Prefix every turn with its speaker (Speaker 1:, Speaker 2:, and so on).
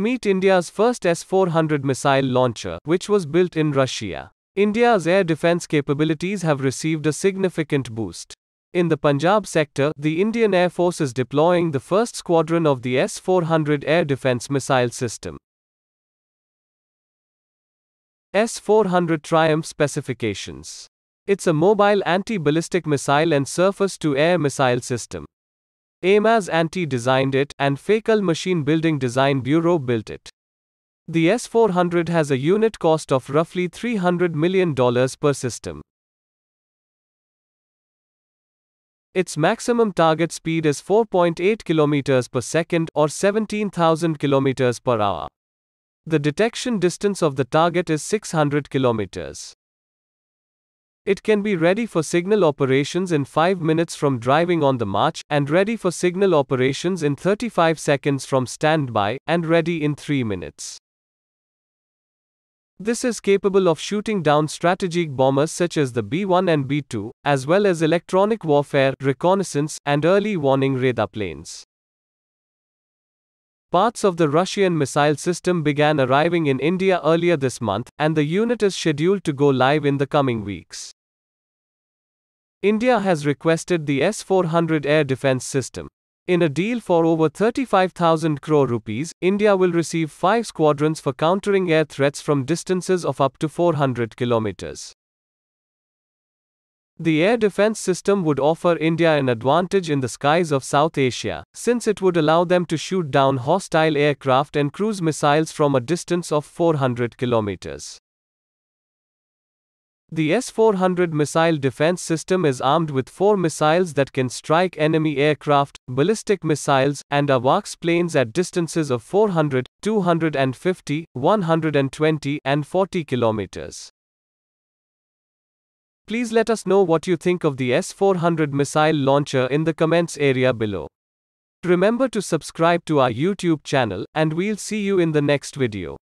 Speaker 1: Meet India's first S 400 missile launcher, which was built in Russia. India's air defense capabilities have received a significant boost. In the Punjab sector, the Indian Air Force is deploying the first squadron of the S 400 air defense missile system. S 400 Triumph specifications. It's a mobile anti ballistic missile and surface to air missile system. AMAS Anti designed it and Fakal Machine Building Design Bureau built it. The S400 has a unit cost of roughly $300 million per system. Its maximum target speed is 4.8 km per second or 17,000 km per hour. The detection distance of the target is 600 kilometers. It can be ready for signal operations in 5 minutes from driving on the march, and ready for signal operations in 35 seconds from standby, and ready in 3 minutes. This is capable of shooting down strategic bombers such as the B-1 and B-2, as well as electronic warfare, reconnaissance, and early warning radar planes. Parts of the Russian missile system began arriving in India earlier this month, and the unit is scheduled to go live in the coming weeks. India has requested the S 400 air defense system. In a deal for over 35,000 crore rupees, India will receive five squadrons for countering air threats from distances of up to 400 kilometers. The air defense system would offer India an advantage in the skies of South Asia, since it would allow them to shoot down hostile aircraft and cruise missiles from a distance of 400 kilometers. The S 400 missile defense system is armed with four missiles that can strike enemy aircraft, ballistic missiles, and AWACS planes at distances of 400, 250, 120, and 40 kilometers. Please let us know what you think of the S 400 missile launcher in the comments area below. Remember to subscribe to our YouTube channel, and we'll see you in the next video.